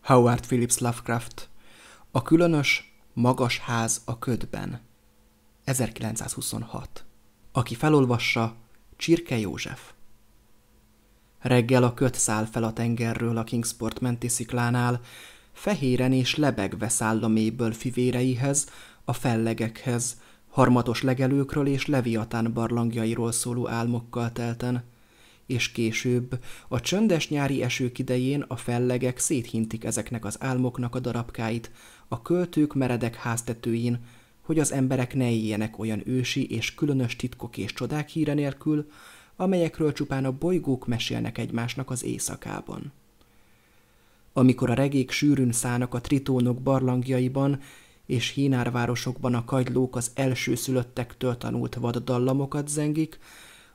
Howard Phillips Lovecraft. A különös, magas ház a ködben. 1926. Aki felolvassa, Csirke József. Reggel a köt száll fel a tengerről a Kingsport menti sziklánál, fehéren és lebegve száll a mélyből fivéreihez, a fellegekhez, harmatos legelőkről és leviatán barlangjairól szóló álmokkal telten – és később a csöndes nyári esők idején a fellegek széthintik ezeknek az álmoknak a darabkáit a költők meredek háztetőin, hogy az emberek ne éljenek olyan ősi és különös titkok és csodák híre nélkül, amelyekről csupán a bolygók mesélnek egymásnak az éjszakában. Amikor a regék sűrűn szának a tritónok barlangjaiban, és hínárvárosokban a kagylók az elsőszülöttektől tanult vaddallamokat zengik,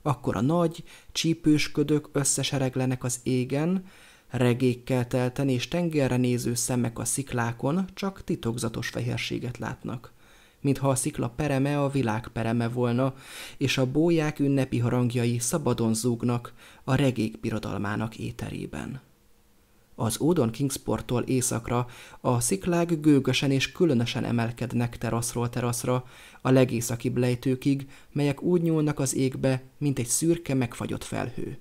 akkor a nagy, csípős ködök összesereglenek az égen, regékkel telten és tengerre néző szemek a sziklákon csak titokzatos fehérséget látnak mintha a szikla pereme a világ pereme volna, és a bóják ünnepi harangjai szabadon zúgnak a regék birodalmának éterében. Az Odon Kingsporttól északra a sziklák gőgösen és különösen emelkednek teraszról teraszra, a legészakibb lejtőkig, melyek úgy nyúlnak az égbe, mint egy szürke megfagyott felhő.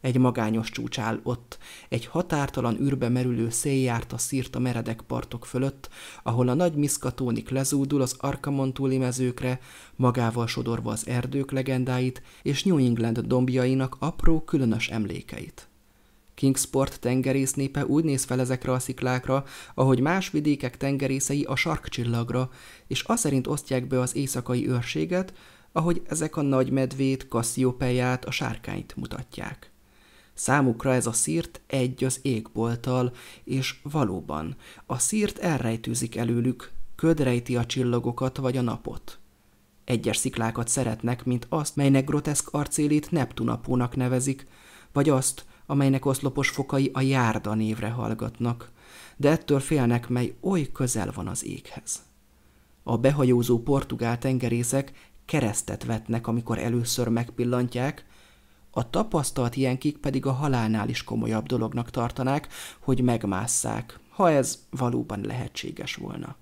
Egy magányos csúcs áll ott, egy határtalan űrbe merülő szél járta szírt a meredek partok fölött, ahol a nagy miszkatónik lezúdul az arkamontúli mezőkre, magával sodorva az erdők legendáit és New England dombjainak apró különös emlékeit. Kingsport tengerész népe úgy néz fel ezekre a sziklákra, ahogy más vidékek tengerészei a sarkcsillagra, és aszerint osztják be az éjszakai őrséget, ahogy ezek a nagy medvét, kassziopeját, a sárkányt mutatják. Számukra ez a szírt egy az égbolttal, és valóban, a szírt elrejtőzik előlük, ködrejti a csillagokat vagy a napot. Egyes sziklákat szeretnek, mint azt, melynek groteszk arcélét Neptunapónak nevezik, vagy azt, amelynek oszlopos fokai a járda névre hallgatnak, de ettől félnek, mely oly közel van az éghez. A behajózó portugál tengerészek keresztet vetnek, amikor először megpillantják, a tapasztalt ilyenkik pedig a halálnál is komolyabb dolognak tartanák, hogy megmásszák, ha ez valóban lehetséges volna.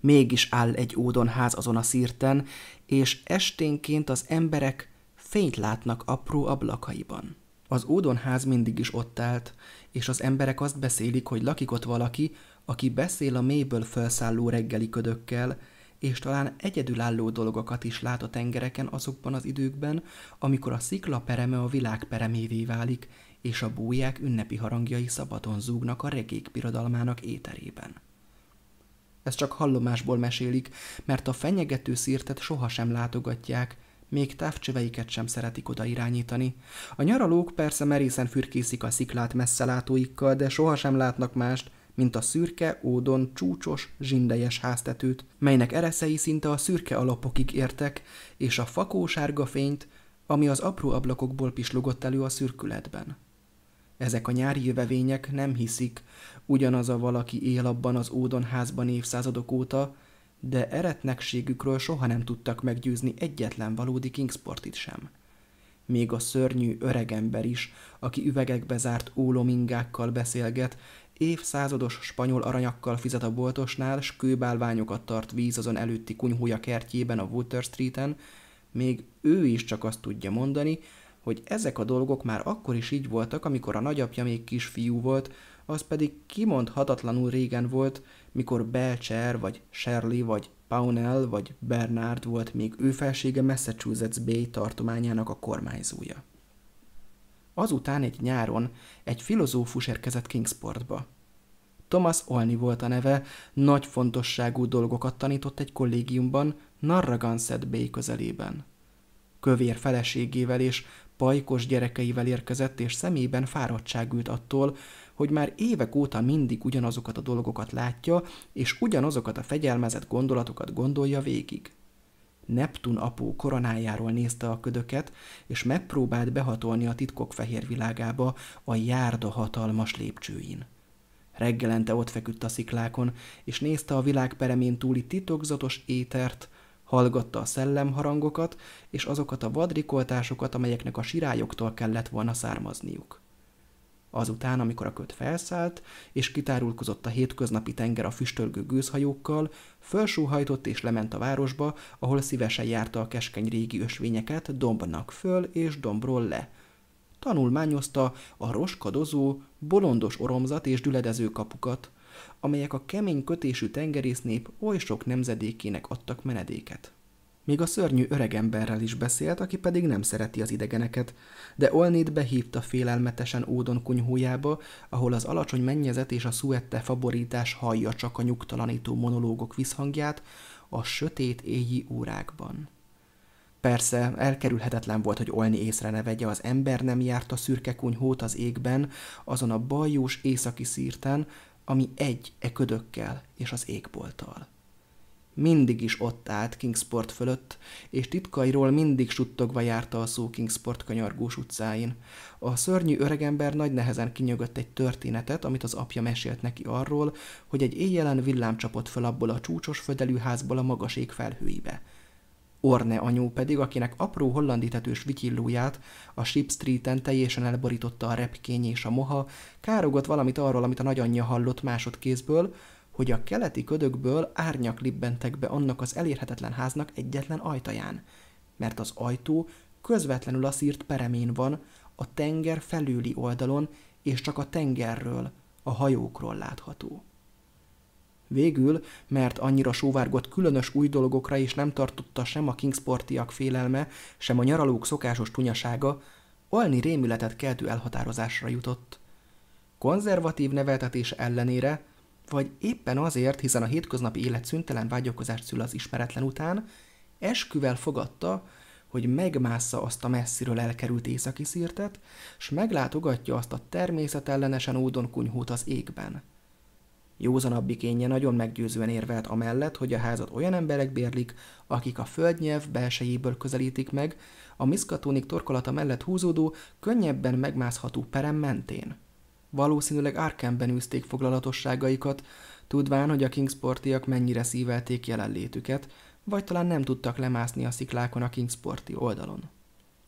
Mégis áll egy ódonház azon a szírten, és esténként az emberek fényt látnak apró ablakaiban. Az ódonház mindig is ott állt, és az emberek azt beszélik, hogy lakik ott valaki, aki beszél a mélyből felszálló reggeli ködökkel, és talán egyedülálló dolgokat is lát a tengereken azokban az időkben, amikor a szikla pereme a világ peremévé válik, és a búják ünnepi harangjai szabadon zúgnak a regék birodalmának éterében. Ez csak hallomásból mesélik, mert a fenyegető szirtet sohasem látogatják, még távcsöveiket sem szeretik oda irányítani. A nyaralók persze merészen fürkészik a sziklát messzelátóikkal, de sohasem látnak mást, mint a szürke, ódon, csúcsos, zsindejes háztetőt, melynek ereszei szinte a szürke alapokig értek, és a fakósárga fényt, ami az apró ablakokból pislogott elő a szürkületben. Ezek a nyári jövevények nem hiszik, ugyanaz a valaki él abban az ódon házban évszázadok óta, de eretnekségükről soha nem tudtak meggyőzni egyetlen valódi Kingsportit sem. Még a szörnyű öregember is, aki üvegekbe zárt ólomingákkal beszélget, évszázados spanyol aranyakkal fizet a boltosnál, s kőbálványokat tart víz azon előtti kunyhója kertjében a Water Streeten, még ő is csak azt tudja mondani, hogy ezek a dolgok már akkor is így voltak, amikor a nagyapja még kisfiú volt, az pedig kimondhatatlanul régen volt, mikor Belcher, vagy Shirley, vagy Pownell, vagy Bernard volt még ő felsége Massachusetts Bay tartományának a kormányzója. Azután egy nyáron egy filozófus érkezett Kingsportba. Thomas Olney volt a neve, nagy fontosságú dolgokat tanított egy kollégiumban, Narragansett Bay közelében. Kövér feleségével és pajkos gyerekeivel érkezett, és szemében fáradtság ült attól, hogy már évek óta mindig ugyanazokat a dolgokat látja, és ugyanazokat a fegyelmezett gondolatokat gondolja végig. Neptun apó koronájáról nézte a ködöket, és megpróbált behatolni a titkok fehér világába a járda hatalmas lépcsőin. Reggelente ott feküdt a sziklákon, és nézte a világ peremén túli titokzatos étert, hallgatta a szellemharangokat és azokat a vadrikoltásokat, amelyeknek a sirályoktól kellett volna származniuk azután, amikor a köt felszállt, és kitárulkozott a hétköznapi tenger a füstölgő gőzhajókkal, felsúhajtott és lement a városba, ahol szívesen járta a keskeny régi ösvényeket dombnak föl és dombról le. Tanulmányozta a roskadozó, bolondos oromzat és düledező kapukat, amelyek a kemény kötésű tengerésznép oly sok nemzedékének adtak menedéket. Még a szörnyű öregemberrel is beszélt, aki pedig nem szereti az idegeneket, de Olnét behívta félelmetesen Ódon kunyhójába, ahol az alacsony mennyezet és a szuette faborítás hallja csak a nyugtalanító monológok visszhangját a sötét éji órákban. Persze, elkerülhetetlen volt, hogy Olni észre ne vegye, az ember nem járt a szürke kunyhót az égben, azon a bajós északi szírten, ami egy e ködökkel és az égbolttal mindig is ott állt Kingsport fölött, és titkairól mindig suttogva járta a szó Kingsport kanyargós utcáin. A szörnyű öregember nagy nehezen kinyögött egy történetet, amit az apja mesélt neki arról, hogy egy éjjelen villám csapott föl abból a csúcsos házból a magas ég felhőibe. Orne anyó pedig, akinek apró hollanditetős vityillóját a Ship Street-en teljesen elborította a repkény és a moha, károgott valamit arról, amit a nagyanyja hallott másodkézből, hogy a keleti ködökből árnyak libbentek be annak az elérhetetlen háznak egyetlen ajtaján, mert az ajtó közvetlenül a szírt peremén van, a tenger felüli oldalon, és csak a tengerről, a hajókról látható. Végül, mert annyira sóvárgott különös új dologokra is nem tartotta sem a Kingsportiak félelme, sem a nyaralók szokásos tunyasága, alni rémületet keltő elhatározásra jutott. Konzervatív neveltetés ellenére vagy éppen azért, hiszen a hétköznapi élet szüntelen vágyakozást szül az ismeretlen után, esküvel fogadta, hogy megmásza azt a messziről elkerült északi szírtet, s meglátogatja azt a természetellenesen ódon kunyhót az égben. Józanabbik nagyon meggyőzően érvelt amellett, hogy a házat olyan emberek bérlik, akik a földnyelv belsejéből közelítik meg, a miszkatónik torkolata mellett húzódó, könnyebben megmászható perem mentén valószínűleg Arkhamben űzték foglalatosságaikat, tudván, hogy a Kingsportiak mennyire szívelték jelenlétüket, vagy talán nem tudtak lemászni a sziklákon a Kingsporti oldalon.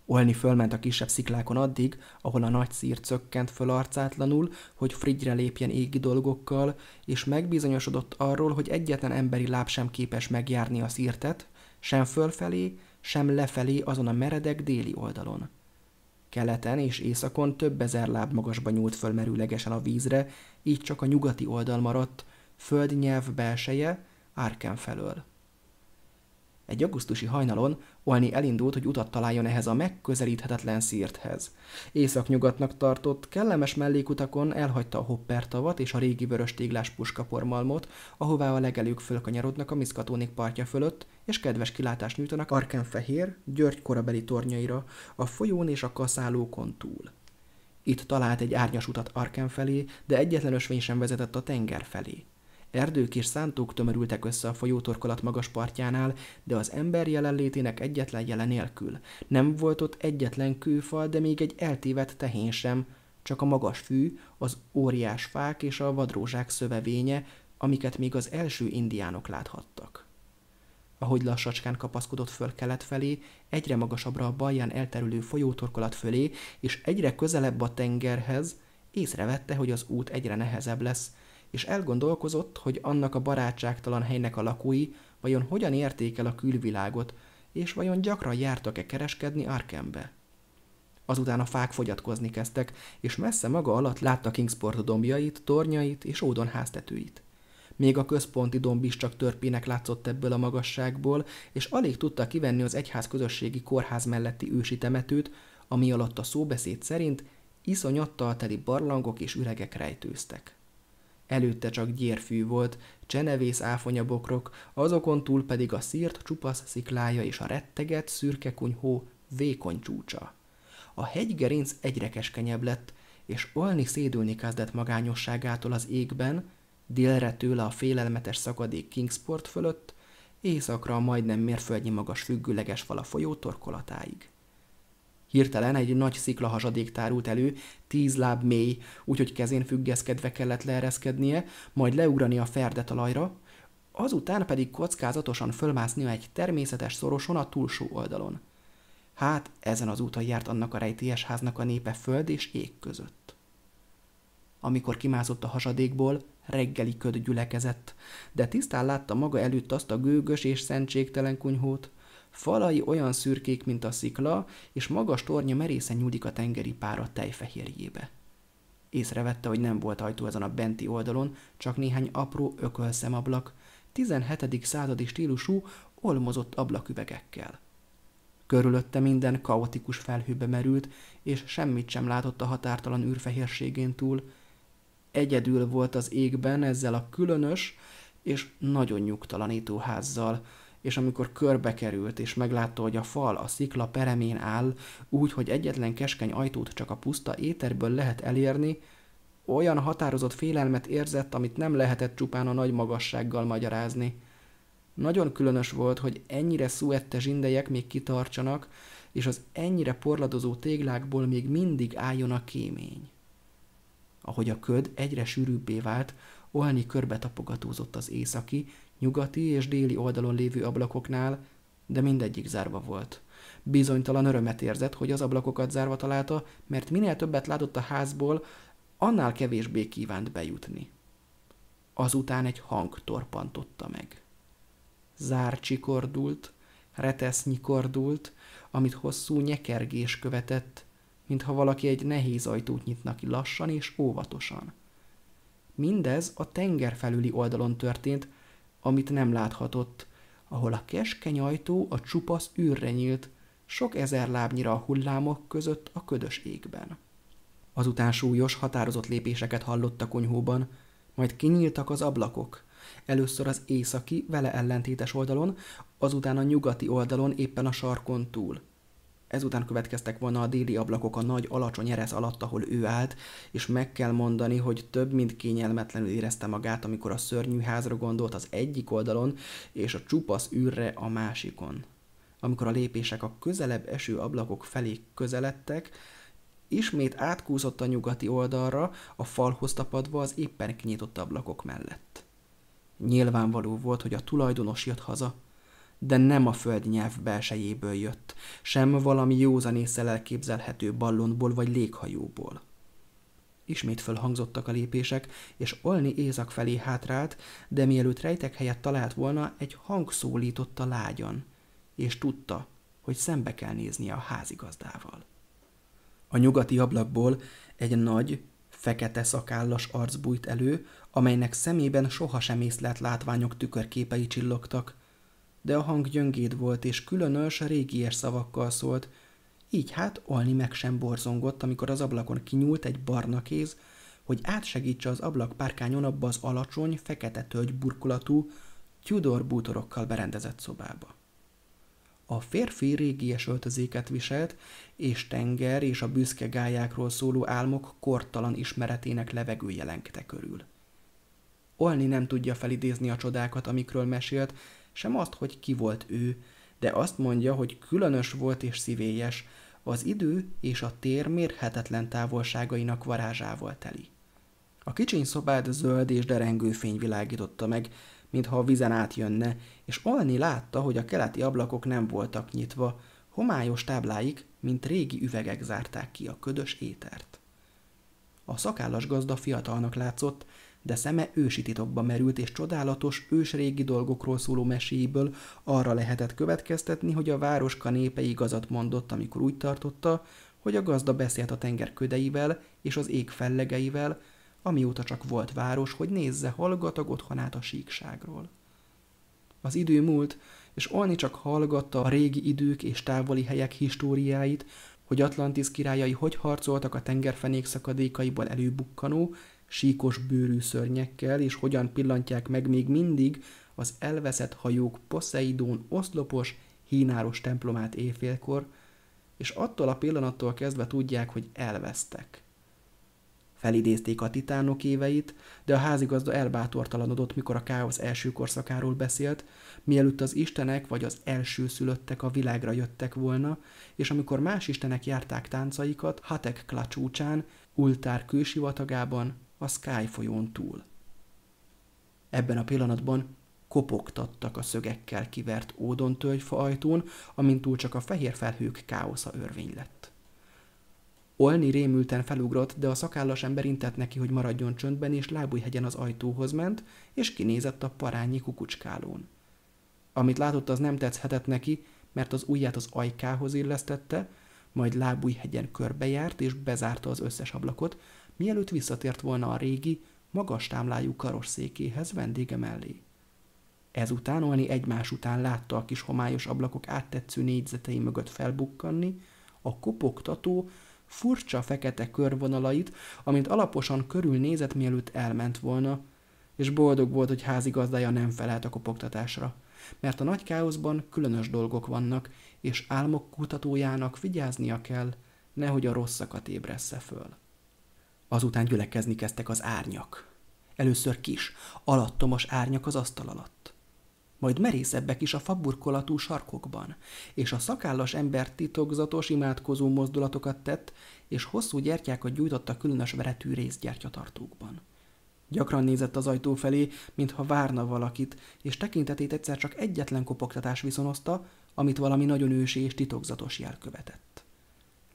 Olni fölment a kisebb sziklákon addig, ahol a nagy szír csökkent föl arcátlanul, hogy frigyre lépjen égi dolgokkal, és megbizonyosodott arról, hogy egyetlen emberi láb sem képes megjárni a szírtet, sem fölfelé, sem lefelé azon a meredek déli oldalon. Keleten és északon több ezer láb magasba nyúlt föl a vízre, így csak a nyugati oldal maradt, földnyelv belseje, arken felől. Egy augusztusi hajnalon Olni elindult, hogy utat találjon ehhez a megközelíthetetlen szírthez. Északnyugatnak tartott, kellemes mellékutakon elhagyta a hoppertavat és a régi vörös téglás puskapormalmot, ahová a legelők fölkanyarodnak a Miszkatónik partja fölött, és kedves kilátást nyújtanak Arkenfehér, György korabeli tornyaira, a folyón és a kaszálókon túl. Itt talált egy árnyas utat Arken felé, de egyetlen ösvény sem vezetett a tenger felé. Erdők és szántók tömörültek össze a folyótorkolat magas partjánál, de az ember jelenlétének egyetlen jele nélkül. Nem volt ott egyetlen kőfal, de még egy eltévedt tehén sem, csak a magas fű, az óriás fák és a vadrózsák szövevénye, amiket még az első indiánok láthattak. Ahogy lassacskán kapaszkodott föl kelet felé, egyre magasabbra a balján elterülő folyótorkolat fölé, és egyre közelebb a tengerhez, észrevette, hogy az út egyre nehezebb lesz, és elgondolkozott, hogy annak a barátságtalan helynek a lakói vajon hogyan érték el a külvilágot, és vajon gyakran jártak-e kereskedni Arkembe. Azután a fák fogyatkozni kezdtek, és messze maga alatt látta Kingsport dombjait, tornyait és ódon háztetőit. Még a központi domb is csak törpének látszott ebből a magasságból, és alig tudta kivenni az egyház közösségi kórház melletti ősi temetőt, ami alatt a szóbeszéd szerint iszonyattal teli barlangok és üregek rejtőztek előtte csak gyérfű volt, csenevész áfonyabokrok, azokon túl pedig a szírt csupasz sziklája és a retteget szürke kunyhó vékony csúcsa. A hegygerinc egyre keskenyebb lett, és olni szédülni kezdett magányosságától az égben, délre tőle a félelmetes szakadék Kingsport fölött, északra a majdnem mérföldnyi magas függőleges fal a folyó torkolatáig. Hirtelen egy nagy hasadék tárult elő, tíz láb mély, úgyhogy kezén függeszkedve kellett leereszkednie, majd leugrani a ferdetalajra, azután pedig kockázatosan fölmásznia egy természetes szoroson a túlsó oldalon. Hát ezen az úton járt annak a rejtélyes háznak a népe föld és ég között. Amikor kimászott a hasadékból, reggeli köd gyülekezett, de tisztán látta maga előtt azt a gőgös és szentségtelen kunyhót, Falai olyan szürkék, mint a szikla, és magas tornya merészen nyúlik a tengeri pára tejfehérjébe. Észrevette, hogy nem volt ajtó ezen a benti oldalon, csak néhány apró ökölszemablak, 17. századi stílusú, olmozott ablaküvegekkel. Körülötte minden kaotikus felhőbe merült, és semmit sem látott a határtalan űrfehérségén túl. Egyedül volt az égben ezzel a különös és nagyon nyugtalanító házzal, és amikor körbe került, és meglátta, hogy a fal a szikla peremén áll, úgy, hogy egyetlen keskeny ajtót csak a puszta éterből lehet elérni, olyan határozott félelmet érzett, amit nem lehetett csupán a nagy magassággal magyarázni. Nagyon különös volt, hogy ennyire szuette zsindejek még kitartsanak, és az ennyire porladozó téglákból még mindig álljon a kémény. Ahogy a köd egyre sűrűbbé vált, olni körbe tapogatózott az északi, nyugati és déli oldalon lévő ablakoknál, de mindegyik zárva volt. Bizonytalan örömet érzett, hogy az ablakokat zárva találta, mert minél többet látott a házból, annál kevésbé kívánt bejutni. Azután egy hang torpantotta meg. Zár csikordult, retesz nyikordult, amit hosszú nyekergés követett, mintha valaki egy nehéz ajtót nyitna ki lassan és óvatosan. Mindez a tenger felüli oldalon történt, amit nem láthatott, ahol a keskeny ajtó a csupasz űrre nyílt, sok ezer lábnyira a hullámok között a ködös égben. Azután súlyos, határozott lépéseket hallott a konyhóban, majd kinyíltak az ablakok. Először az északi, vele ellentétes oldalon, azután a nyugati oldalon éppen a sarkon túl – Ezután következtek volna a déli ablakok a nagy, alacsony eresz alatt, ahol ő állt, és meg kell mondani, hogy több mint kényelmetlenül érezte magát, amikor a szörnyű házra gondolt az egyik oldalon, és a csupasz űrre a másikon. Amikor a lépések a közelebb eső ablakok felé közeledtek, ismét átkúszott a nyugati oldalra, a falhoz tapadva az éppen kinyitott ablakok mellett. Nyilvánvaló volt, hogy a tulajdonos jött haza, de nem a földi nyelv belsejéből jött, sem valami józanésszel elképzelhető ballonból vagy léghajóból. Ismét fölhangzottak a lépések, és Olni Ézak felé hátrált, de mielőtt rejtek helyet talált volna, egy hang szólította lágyan, és tudta, hogy szembe kell néznie a házigazdával. A nyugati ablakból egy nagy, fekete szakállas arc bújt elő, amelynek szemében sohasem észlelt látványok tükörképei csillogtak, de a hang gyöngéd volt, és különös, régies szavakkal szólt. Így hát Olni meg sem borzongott, amikor az ablakon kinyúlt egy barna kéz, hogy átsegítse az ablak párkányon abba az alacsony, fekete tölgy burkolatú, Tudor bútorokkal berendezett szobába. A férfi régies öltözéket viselt, és tenger és a büszke gályákról szóló álmok kortalan ismeretének levegője lengte körül. Olni nem tudja felidézni a csodákat, amikről mesélt, sem azt, hogy ki volt ő, de azt mondja, hogy különös volt és szívélyes, az idő és a tér mérhetetlen távolságainak varázsával teli. A kicsiny szobád zöld és derengő fény világította meg, mintha a vizen átjönne, és Olni látta, hogy a keleti ablakok nem voltak nyitva, homályos tábláik, mint régi üvegek zárták ki a ködös étert. A szakállas gazda fiatalnak látszott, de szeme ősi titokba merült, és csodálatos, ősrégi dolgokról szóló meséiből arra lehetett következtetni, hogy a városka népe igazat mondott, amikor úgy tartotta, hogy a gazda beszélt a tenger ködeivel és az ég fellegeivel, amióta csak volt város, hogy nézze hallgatag otthonát a síkságról. Az idő múlt, és Olni csak hallgatta a régi idők és távoli helyek históriáit, hogy Atlantis királyai hogy harcoltak a tengerfenék szakadékaiból előbukkanó síkos bőrű szörnyekkel, és hogyan pillantják meg még mindig az elveszett hajók Poseidón oszlopos, hínáros templomát éjfélkor, és attól a pillanattól kezdve tudják, hogy elvesztek. Felidézték a titánok éveit, de a házigazda elbátortalanodott, mikor a káosz első korszakáról beszélt, mielőtt az istenek vagy az első szülöttek a világra jöttek volna, és amikor más istenek járták táncaikat Hatek klacsúcsán, Ultár kősivatagában, a Sky folyón túl. Ebben a pillanatban kopogtattak a szögekkel kivert ódon tölgyfa ajtón, amint túl csak a fehér felhők káosza örvény lett. Olni rémülten felugrott, de a szakállas ember intett neki, hogy maradjon csöndben, és lábújhegyen az ajtóhoz ment, és kinézett a parányi kukucskálón. Amit látott, az nem tetszhetett neki, mert az ujját az ajkához illesztette, majd lábújhegyen körbejárt és bezárta az összes ablakot, mielőtt visszatért volna a régi, magas támlájú székéhez vendége mellé. Ezután Olni egymás után látta a kis homályos ablakok áttetsző négyzetei mögött felbukkanni, a kopogtató, furcsa fekete körvonalait, amint alaposan körülnézett, mielőtt elment volna, és boldog volt, hogy házigazdája nem felelt a kopogtatásra. Mert a nagy káoszban különös dolgok vannak, és álmok kutatójának vigyáznia kell, nehogy a rosszakat ébressze föl. Azután gyülekezni kezdtek az árnyak. Először kis, alattomos árnyak az asztal alatt. Majd merészebbek is a faburkolatú sarkokban, és a szakállas ember titokzatos, imádkozó mozdulatokat tett, és hosszú gyertyákat gyújtott a különös veretű részgyertyatartókban. Gyakran nézett az ajtó felé, mintha várna valakit, és tekintetét egyszer csak egyetlen kopogtatás viszonozta, amit valami nagyon ősi és titokzatos jel követett.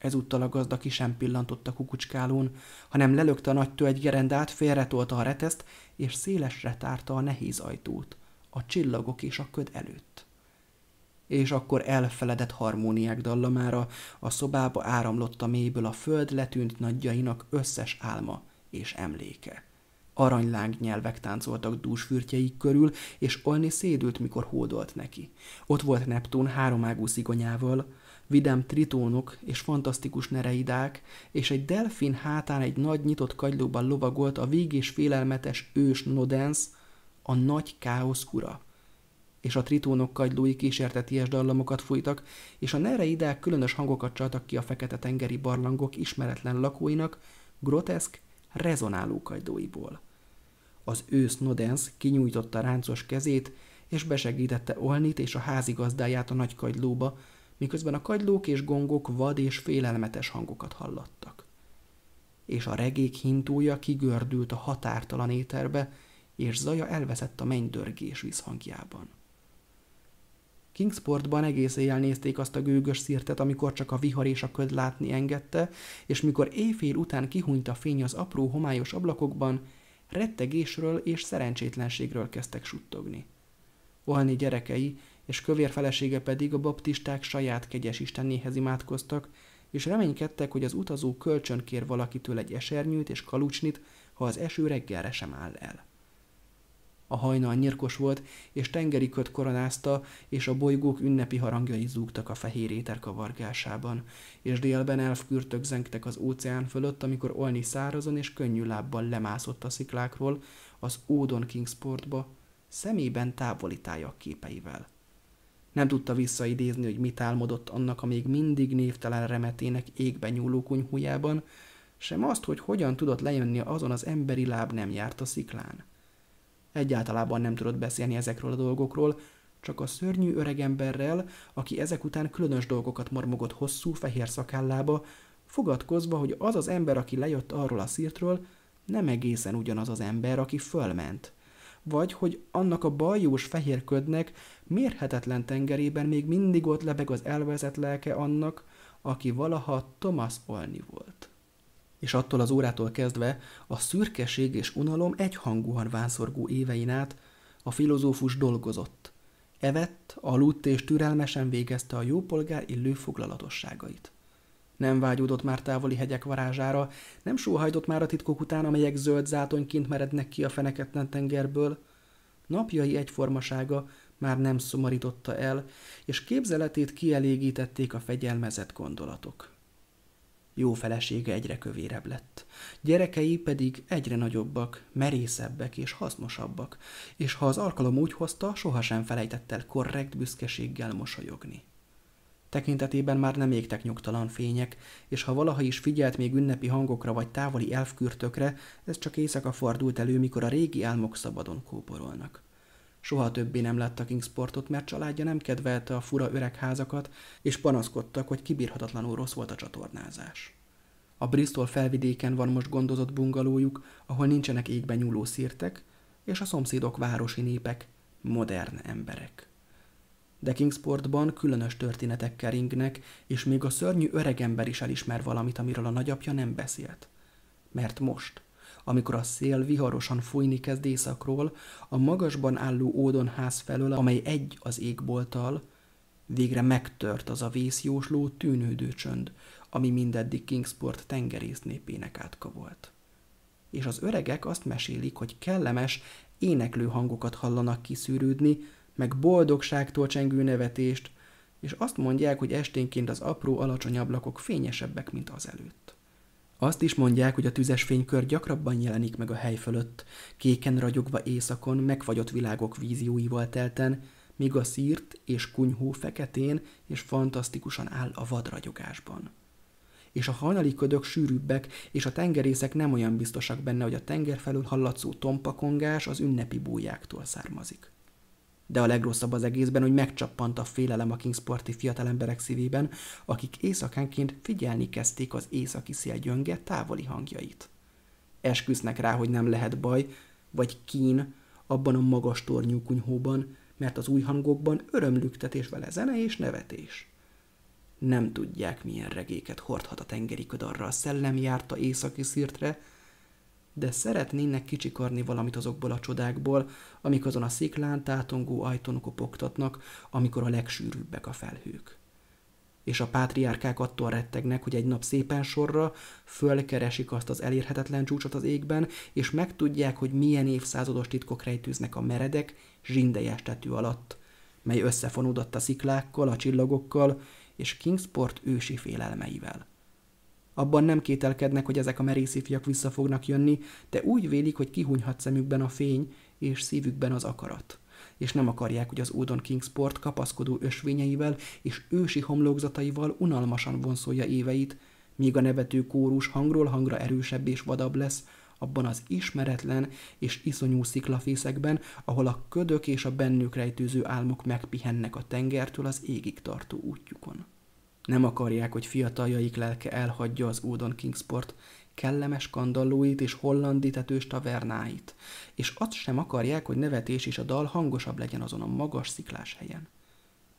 Ezúttal a gazda ki sem pillantott a kukucskálón, hanem lelökte a nagytő tő egy gerendát, félretolta a reteszt, és szélesre tárta a nehéz ajtót, a csillagok és a köd előtt. És akkor elfeledett harmóniák dallamára a szobába áramlott a mélyből a föld letűnt nagyjainak összes álma és emléke. Aranyláng nyelvek táncoltak dúsfürtjeik körül, és Olni szédült, mikor hódolt neki. Ott volt Neptún háromágú szigonyával, vidám tritónok és fantasztikus nereidák, és egy delfin hátán egy nagy nyitott kagylóban lovagolt a végés félelmetes ős Nodens, a nagy káosz ura. És a tritónok kagylói kísérteties dallamokat fújtak, és a nereidák különös hangokat csaltak ki a fekete tengeri barlangok ismeretlen lakóinak, groteszk, rezonáló kagylóiból. Az ősz Nodens kinyújtotta ráncos kezét, és besegítette Olnit és a házigazdáját a nagy kagylóba, miközben a kagylók és gongok vad és félelmetes hangokat hallattak. És a regék hintója kigördült a határtalan éterbe, és zaja elveszett a mennydörgés visszhangjában. Kingsportban egész éjjel nézték azt a gőgös szirtet, amikor csak a vihar és a köd látni engedte, és mikor éjfél után kihunyt a fény az apró homályos ablakokban, rettegésről és szerencsétlenségről kezdtek suttogni. Olni gyerekei, és kövér felesége pedig a baptisták saját kegyes istennéhez imádkoztak, és reménykedtek, hogy az utazó kölcsön kér valakitől egy esernyőt és kalucsnit, ha az eső reggelre sem áll el. A hajnal nyirkos volt, és tengeri köt koronázta, és a bolygók ünnepi harangjai zúgtak a fehér éter kavargásában, és délben elfkürtök zengtek az óceán fölött, amikor olni szárazon és könnyű lábbal lemászott a sziklákról az Ódon Kingsportba, szemében távolítája képeivel. Nem tudta visszaidézni, hogy mit álmodott annak a még mindig névtelen remetének égben nyúló kunyhújában, sem azt, hogy hogyan tudott lejönni azon az emberi láb nem járt a sziklán. Egyáltalában nem tudott beszélni ezekről a dolgokról, csak a szörnyű öregemberrel, aki ezek után különös dolgokat mormogott hosszú fehér szakállába, fogadkozva, hogy az az ember, aki lejött arról a szírtről, nem egészen ugyanaz az ember, aki fölment – vagy hogy annak a baljós fehérködnek mérhetetlen tengerében még mindig ott lebeg az elvezett lelke annak, aki valaha Thomas Olni volt. És attól az órától kezdve a szürkeség és unalom egyhangúan vánszorgó évein át a filozófus dolgozott. Evett, aludt és türelmesen végezte a jópolgár illő foglalatosságait. Nem vágyódott már távoli hegyek varázsára, nem sóhajtott már a titkok után, amelyek zöld zátonyként merednek ki a feneketlen tengerből. Napjai egyformasága már nem szomorította el, és képzeletét kielégítették a fegyelmezett gondolatok. Jó felesége egyre kövérebb lett. Gyerekei pedig egyre nagyobbak, merészebbek és hasznosabbak, és ha az alkalom úgy hozta, sohasem felejtett el korrekt büszkeséggel mosolyogni. Tekintetében már nem égtek nyugtalan fények, és ha valaha is figyelt még ünnepi hangokra vagy távoli elfkürtökre, ez csak éjszaka fordult elő, mikor a régi álmok szabadon kóporolnak. Soha többé nem látta Kingsportot, mert családja nem kedvelte a fura öreg házakat, és panaszkodtak, hogy kibírhatatlanul rossz volt a csatornázás. A Bristol felvidéken van most gondozott bungalójuk, ahol nincsenek égben nyúló szírtek, és a szomszédok városi népek, modern emberek de Kingsportban különös történetek keringnek, és még a szörnyű öregember is elismer valamit, amiről a nagyapja nem beszélt. Mert most, amikor a szél viharosan fújni kezd éjszakról, a magasban álló ódon ház felől, amely egy az égbolttal, végre megtört az a vészjósló tűnődő csönd, ami mindeddig Kingsport tengerész népének átka volt. És az öregek azt mesélik, hogy kellemes, éneklő hangokat hallanak kiszűrődni, meg boldogságtól csengő nevetést, és azt mondják, hogy esténként az apró alacsony ablakok fényesebbek, mint az előtt. Azt is mondják, hogy a tüzes fénykör gyakrabban jelenik meg a hely fölött, kéken ragyogva éjszakon, megfagyott világok vízióival telten, míg a szírt és kunyhó feketén és fantasztikusan áll a vadragyogásban. És a hajnali ködök sűrűbbek, és a tengerészek nem olyan biztosak benne, hogy a tenger felül hallatszó tompakongás az ünnepi bújáktól származik. De a legrosszabb az egészben, hogy megcsappant a félelem a Kingsporti fiatal emberek szívében, akik éjszakánként figyelni kezdték az északi szél gyönge távoli hangjait. Esküsznek rá, hogy nem lehet baj, vagy kín abban a magas tornyú kunyhóban, mert az új hangokban örömlüktetés vele zene és nevetés. Nem tudják, milyen regéket hordhat a tengeri ködarra a szellem járta északi szirtre, de szeretnének kicsikarni valamit azokból a csodákból, amik azon a sziklán tátongó ajtón kopogtatnak, amikor a legsűrűbbek a felhők. És a pátriárkák attól rettegnek, hogy egy nap szépen sorra fölkeresik azt az elérhetetlen csúcsot az égben, és megtudják, hogy milyen évszázados titkok rejtőznek a meredek, zsindejes tető alatt, mely összefonódott a sziklákkal, a csillagokkal és Kingsport ősi félelmeivel. Abban nem kételkednek, hogy ezek a merészi fiak vissza fognak jönni, de úgy vélik, hogy kihunyhat szemükben a fény, és szívükben az akarat és nem akarják, hogy az Udon Kingsport kapaszkodó ösvényeivel és ősi homlokzataival unalmasan vonszolja éveit, míg a nevető kórus hangról hangra erősebb és vadabb lesz, abban az ismeretlen és iszonyú sziklafészekben, ahol a ködök és a bennük rejtőző álmok megpihennek a tengertől az égig tartó útjukon. Nem akarják, hogy fiataljaik lelke elhagyja az Udon Kingsport kellemes kandallóit és hollandi tetős tavernáit, és azt sem akarják, hogy nevetés és a dal hangosabb legyen azon a magas sziklás helyen.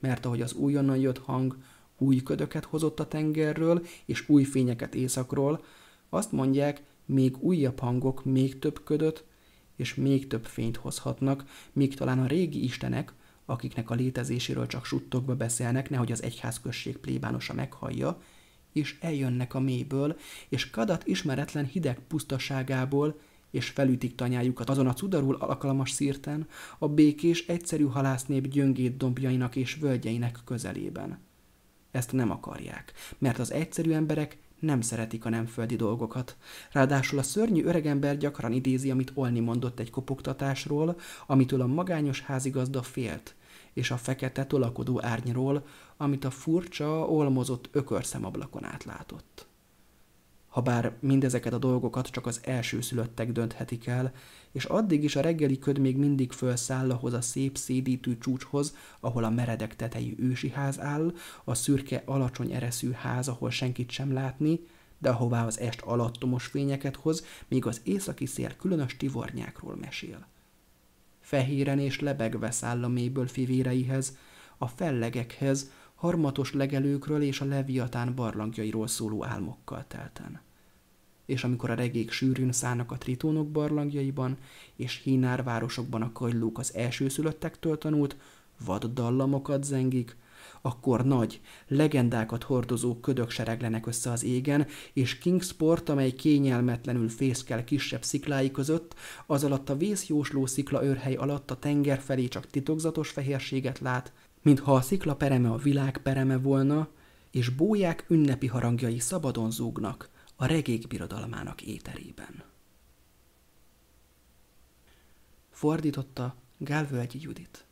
Mert ahogy az újonnan jött hang új ködöket hozott a tengerről, és új fényeket északról, azt mondják, még újabb hangok még több ködöt, és még több fényt hozhatnak, még talán a régi istenek, akiknek a létezéséről csak suttogva beszélnek, nehogy az egyházközség plébánosa meghallja, és eljönnek a mélyből, és kadat ismeretlen hideg pusztaságából, és felütik tanyájukat azon a cudarul alkalmas szírten, a békés, egyszerű halásznép gyöngét dombjainak és völgyeinek közelében. Ezt nem akarják, mert az egyszerű emberek nem szeretik a nem földi dolgokat. Ráadásul a szörnyű öregember gyakran idézi, amit Olni mondott egy kopogtatásról, amitől a magányos házigazda félt, és a fekete tolakodó árnyról, amit a furcsa, olmozott ablakon átlátott. Habár mindezeket a dolgokat csak az elsőszülöttek dönthetik el, és addig is a reggeli köd még mindig fölszáll ahhoz a szép szédítő csúcshoz, ahol a meredek tetejű ősi ház áll, a szürke alacsony ereszű ház, ahol senkit sem látni, de ahová az est alattomos fényeket hoz, míg az északi szél különös tivornyákról mesél. Fehéren és lebegve száll a mélyből fivéreihez, a fellegekhez, harmatos legelőkről és a leviatán barlangjairól szóló álmokkal telten. És amikor a regék sűrűn szállnak a tritónok barlangjaiban, és hínár városokban a kagylók az elsőszülöttektől tanult, vad dallamokat zengik, akkor nagy, legendákat hordozó ködök sereglenek össze az égen, és Kingsport, amely kényelmetlenül fészkel kisebb sziklái között, az alatt a vészjósló szikla őrhely alatt a tenger felé csak titokzatos fehérséget lát, mintha a szikla pereme a világ pereme volna, és bóják ünnepi harangjai szabadon zúgnak a regék birodalmának éterében. Fordította Gálvölgyi Judit.